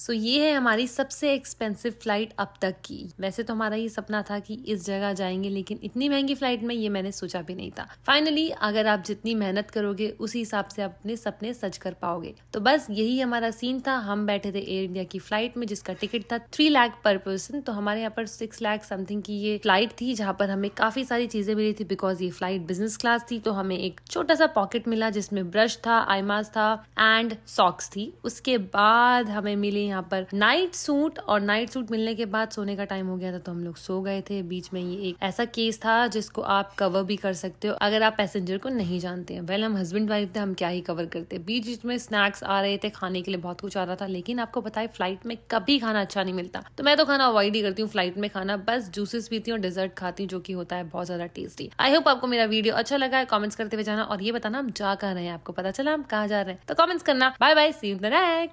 सो ये है हमारी सबसे एक्सपेंसिव फ्लाइट अब तक की वैसे तो हमारा ये सपना था कि इस जगह जाएंगे लेकिन इतनी महंगी फ्लाइट में ये मैंने सोचा भी नहीं था फाइनली अगर आप जितनी मेहनत करोगे उसी हिसाब से अपने सपने सच कर पाओगे तो बस यही हमारा सीन था हम बैठे थे एयर इंडिया की फ्लाइट में जिसका टिकट था थ्री लैख पर पर्सन तो हमारे यहाँ पर सिक्स लैख समथिंग की ये फ्लाइट थी जहाँ पर हमें काफी सारी चीजें मिली थी बिकॉज ये फ्लाइट बिजनेस क्लास थी तो हमें एक छोटा सा पॉकेट मिला जिसमें ब्रश था आई था एंड सॉक्स थी उसके बाद हमें मिली हुई यहाँ पर नाइट सूट और नाइट सूट मिलने के बाद सोने का टाइम हो गया था तो हम लोग सो गए थे बीच में ये एक ऐसा केस था जिसको आप कवर भी कर सकते हो अगर आप पैसेंजर को नहीं जानते हैं वेल हम हस्बैंड वाइफ थे हम क्या ही कवर करते बीच बीच में स्नैक्स आ रहे थे खाने के लिए बहुत कुछ आ रहा था लेकिन आपको पता है फ्लाइट में कभी खाना अच्छा नहीं मिलता तो मैं तो खाना अवॉइड ही करती हूँ फ्लाइट में खाना बस जूसेस पीती हूँ डिजर्ट खाती हूँ जो की होता है बहुत ज्यादा टेस्टी आई होप आपको मेरा वीडियो अच्छा लगा है कॉमेंट्स करते हुए जाना और ये बताना हम जा कर रहे हैं आपको पता चला हम कहा जा रहे हैं तो कॉमेंट्स करना बाय बाय सी नेक्स्ट